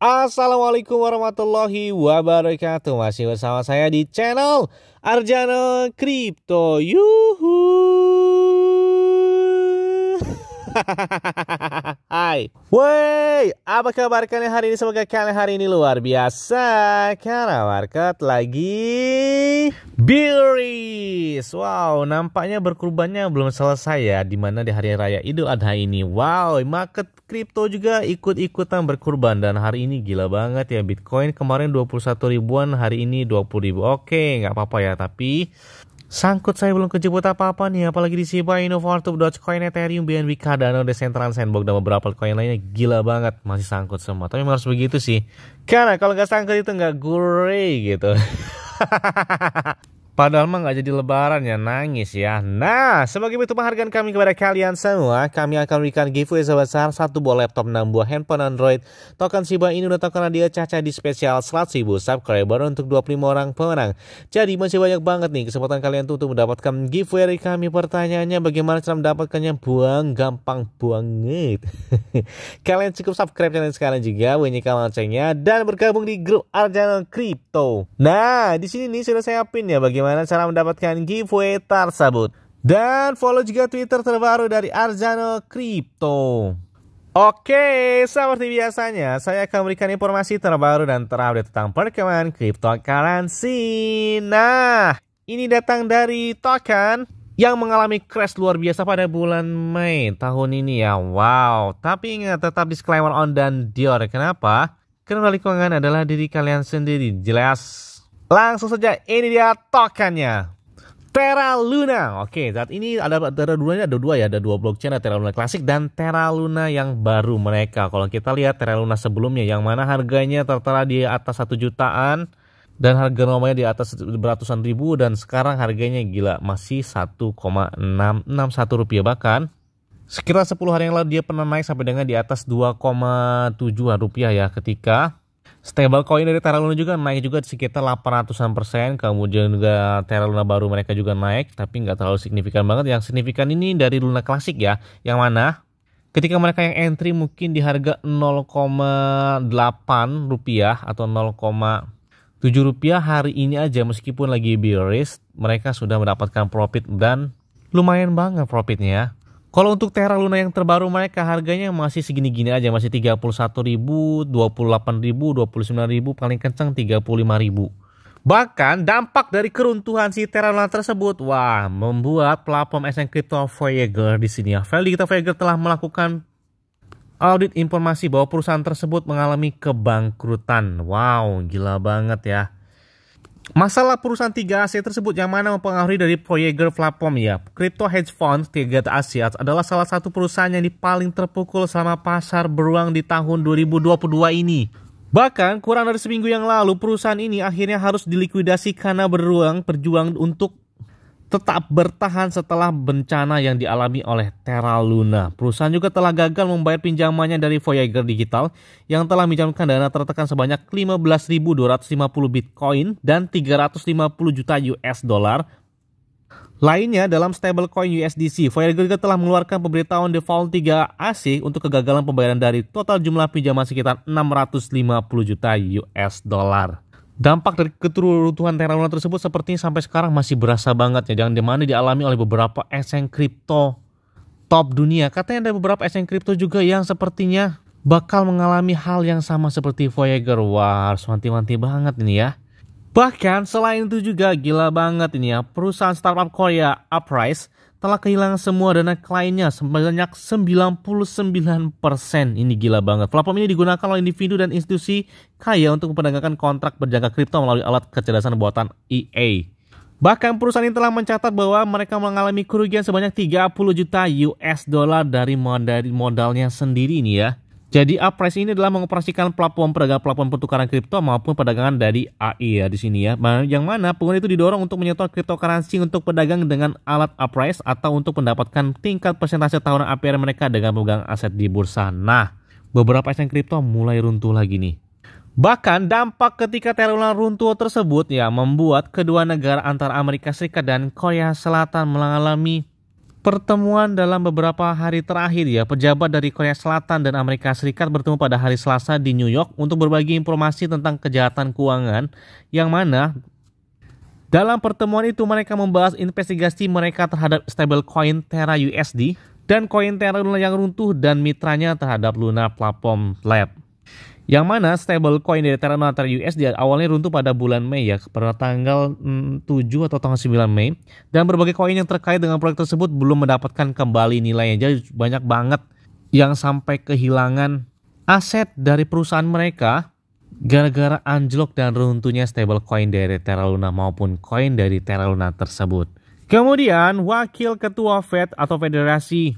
Assalamualaikum warahmatullahi wabarakatuh Masih bersama saya di channel Arjana Crypto Yuhuu Hai. Woi, apa kabar kalian hari ini? Semoga kalian hari ini luar biasa karena market lagi bearish. Wow, nampaknya berkurbannya belum selesai ya dimana di hari raya Idul Adha ini. Wow, market kripto juga ikut-ikutan berkurban dan hari ini gila banget ya Bitcoin kemarin 21 ribuan, hari ini 20 ribu. Oke, nggak apa-apa ya, tapi Sangkut saya belum kejebut apa-apa nih, apalagi di Shiba Inu, Fortube, Dogecoin, Ethereum, BNB, Cardano, Decentraland, Sandbox, dan beberapa koin lainnya gila banget. Masih sangkut semua, tapi harus begitu sih. Karena kalau nggak sangkut itu nggak gurih gitu. Padahal mah nggak jadi lebaran ya, nangis ya. Nah, sebagai bentuk penghargaan kami kepada kalian semua, kami akan berikan giveaway sebesar satu buah laptop, 6 buah handphone Android, token Shiba Inu, dan token dia caca di spesial 100.000 subscriber untuk 25 orang pemenang. Jadi masih banyak banget nih kesempatan kalian tuh untuk mendapatkan giveaway dari kami. Pertanyaannya bagaimana cara mendapatkannya? Buang gampang banget. kalian cukup subscribe channel sekarang juga, bunyikan loncengnya, dan bergabung di grup Arjana Crypto. Nah, di sini nih sudah saya pin ya bagi bagaimana cara mendapatkan giveaway tersebut. Dan follow juga Twitter terbaru dari Arjano Crypto. Oke, seperti biasanya, saya akan memberikan informasi terbaru dan terupdate tentang perkembangan cryptocurrency. Nah, ini datang dari token yang mengalami crash luar biasa pada bulan Mei tahun ini ya. Wow, tapi ingat tetap disclaimer on dan Dior. Kenapa? Karena lingkungan adalah diri kalian sendiri. Jelas Langsung saja ini dia tokennya. Terra Luna. Oke, saat ini ada Terra Luna ada dua ya, ada dua blockchain, ada Terra Luna klasik dan Terra Luna yang baru mereka. Kalau kita lihat Terra Luna sebelumnya yang mana harganya tertera di atas satu jutaan dan harga normalnya di atas beratusan ribu dan sekarang harganya gila masih 1,661 rupiah bahkan sekitar 10 hari yang lalu dia pernah naik sampai dengan di atas 2,7 rupiah ya ketika Stablecoin dari Terra Luna juga naik juga sekitar 800-an persen. Kemudian juga Terra Luna baru mereka juga naik, tapi nggak terlalu signifikan banget. Yang signifikan ini dari Luna klasik ya, yang mana ketika mereka yang entry mungkin di harga 0,8 rupiah atau 0,7 rupiah hari ini aja meskipun lagi bearish mereka sudah mendapatkan profit dan lumayan banget profitnya kalau untuk Terra Luna yang terbaru mereka harganya masih segini-gini aja, masih 31.000, 28.000, 29.000, paling kencang 35.000. Bahkan dampak dari keruntuhan si Terra Luna tersebut, wah, membuat platform SN Crypto Voyager di sini ya. Crypto kita Voyager telah melakukan audit informasi bahwa perusahaan tersebut mengalami kebangkrutan. Wow, gila banget ya. Masalah perusahaan tiga Asia tersebut yang mana mempengaruhi dari proyek platform ya. Crypto hedge fund tiga Asia adalah salah satu perusahaan yang paling terpukul selama pasar beruang di tahun 2022 ini. Bahkan kurang dari seminggu yang lalu perusahaan ini akhirnya harus dilikuidasi karena beruang berjuang untuk tetap bertahan setelah bencana yang dialami oleh Terra Luna. Perusahaan juga telah gagal membayar pinjamannya dari Voyager Digital yang telah meminjamkan dana tertekan sebanyak 15.250 Bitcoin dan 350 juta US dollar Lainnya dalam stablecoin USDC, Voyager juga telah mengeluarkan pemberitahuan default 3 AC untuk kegagalan pembayaran dari total jumlah pinjaman sekitar 650 juta US dollar. Dampak dari keturutuhan Terra Luna tersebut sepertinya sampai sekarang masih berasa banget ya. Jangan dimana dialami oleh beberapa esen kripto top dunia. Katanya ada beberapa esen kripto juga yang sepertinya bakal mengalami hal yang sama seperti Voyager. Wah, harus wanti-wanti banget ini ya. Bahkan selain itu juga gila banget ini ya. Perusahaan startup Korea Uprise telah kehilangan semua dana kliennya sebanyak 99%. Ini gila banget. Platform ini digunakan oleh individu dan institusi kaya untuk memperdagangkan kontrak berjangka kripto melalui alat kecerdasan buatan EA. Bahkan perusahaan ini telah mencatat bahwa mereka mengalami kerugian sebanyak 30 juta US dollar dari modalnya sendiri ini ya. Jadi uprice ini adalah mengoperasikan platform pedagang-platform pertukaran kripto maupun perdagangan dari AI ya di sini ya. Nah, yang mana pengguna itu didorong untuk menyetor cryptocurrency untuk pedagang dengan alat uprice atau untuk mendapatkan tingkat persentase tahunan APR mereka dengan memegang aset di bursa. Nah, beberapa aset kripto mulai runtuh lagi nih. Bahkan dampak ketika terulang runtuh tersebut ya membuat kedua negara antara Amerika Serikat dan Korea Selatan mengalami pertemuan dalam beberapa hari terakhir ya, pejabat dari Korea Selatan dan Amerika Serikat bertemu pada hari Selasa di New York untuk berbagi informasi tentang kejahatan keuangan yang mana dalam pertemuan itu mereka membahas investigasi mereka terhadap stablecoin Terra USD dan koin Terra yang runtuh dan mitranya terhadap Luna Platform Lab. Yang mana stablecoin dari Terra Nata USD awalnya runtuh pada bulan Mei ya, pada tanggal 7 mm, atau tanggal 9 Mei. Dan berbagai koin yang terkait dengan proyek tersebut belum mendapatkan kembali nilainya. Jadi banyak banget yang sampai kehilangan aset dari perusahaan mereka gara-gara anjlok dan runtuhnya stablecoin dari Terra Luna maupun koin dari Terra Luna tersebut. Kemudian, Wakil Ketua Fed atau Federasi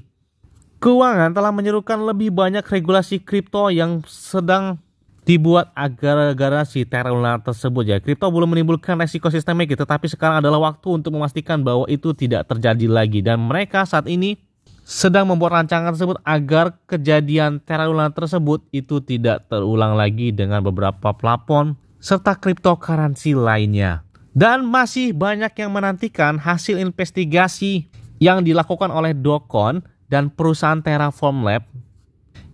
Keuangan telah menyerukan lebih banyak regulasi kripto yang sedang dibuat agar garasi Terra tersebut ya. Kripto belum menimbulkan resiko sistemik tetapi sekarang adalah waktu untuk memastikan bahwa itu tidak terjadi lagi dan mereka saat ini sedang membuat rancangan tersebut agar kejadian Terra tersebut itu tidak terulang lagi dengan beberapa plafon serta cryptocurrency lainnya. Dan masih banyak yang menantikan hasil investigasi yang dilakukan oleh Dokon dan perusahaan Terraform Lab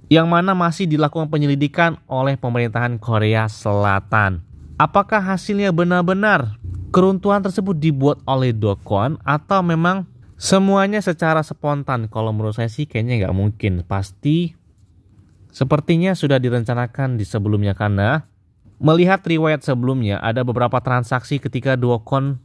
yang mana masih dilakukan penyelidikan oleh pemerintahan Korea Selatan. Apakah hasilnya benar-benar keruntuhan tersebut dibuat oleh Dokon atau memang semuanya secara spontan? Kalau menurut saya sih kayaknya nggak mungkin. Pasti sepertinya sudah direncanakan di sebelumnya karena melihat riwayat sebelumnya ada beberapa transaksi ketika Dokon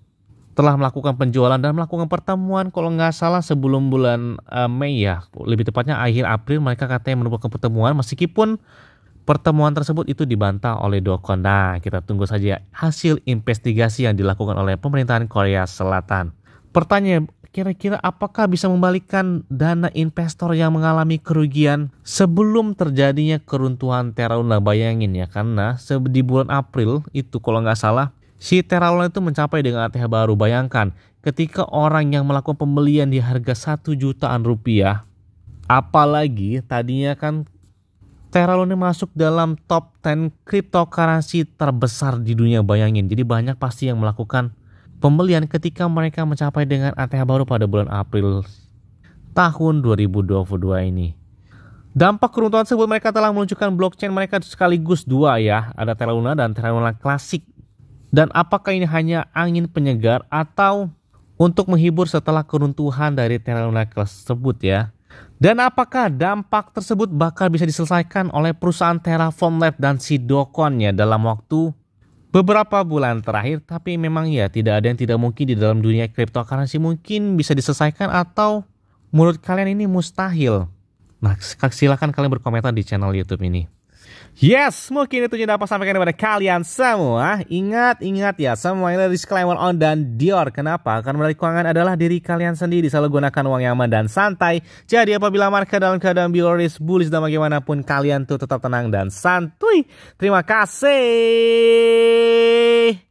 telah melakukan penjualan dan melakukan pertemuan kalau nggak salah sebelum bulan uh, Mei ya lebih tepatnya akhir April mereka katanya menemukan pertemuan meskipun pertemuan tersebut itu dibantah oleh Dokon. Nah kita tunggu saja hasil investigasi yang dilakukan oleh pemerintahan Korea Selatan. Pertanyaan kira-kira apakah bisa membalikan dana investor yang mengalami kerugian sebelum terjadinya keruntuhan Terra Luna bayangin ya karena di bulan April itu kalau nggak salah Si Teralon itu mencapai dengan ATH baru. Bayangkan, ketika orang yang melakukan pembelian di harga 1 jutaan rupiah, apalagi tadinya kan Teralon ini masuk dalam top 10 cryptocurrency terbesar di dunia bayangin. Jadi banyak pasti yang melakukan pembelian ketika mereka mencapai dengan ATH baru pada bulan April tahun 2022 ini. Dampak keruntuhan tersebut mereka telah meluncurkan blockchain mereka sekaligus dua ya. Ada Terra Luna dan Terra Luna Classic dan apakah ini hanya angin penyegar atau untuk menghibur setelah keruntuhan dari Luna tersebut ya? Dan apakah dampak tersebut bakal bisa diselesaikan oleh perusahaan Terraform Lab dan ya dalam waktu beberapa bulan terakhir tapi memang ya tidak ada yang tidak mungkin di dalam dunia cryptocurrency mungkin bisa diselesaikan atau menurut kalian ini mustahil? Nah, silahkan kalian berkomentar di channel YouTube ini. Yes, mungkin itu yang dapat sampaikan kepada kalian semua. Ingat, ingat ya, semua ini disclaimer on dan Dior. Kenapa? Karena menarik keuangan adalah diri kalian sendiri. Selalu gunakan uang yang aman dan santai. Jadi apabila market dalam keadaan bioris, bullish dan bagaimanapun kalian tuh tetap tenang dan santuy. Terima kasih.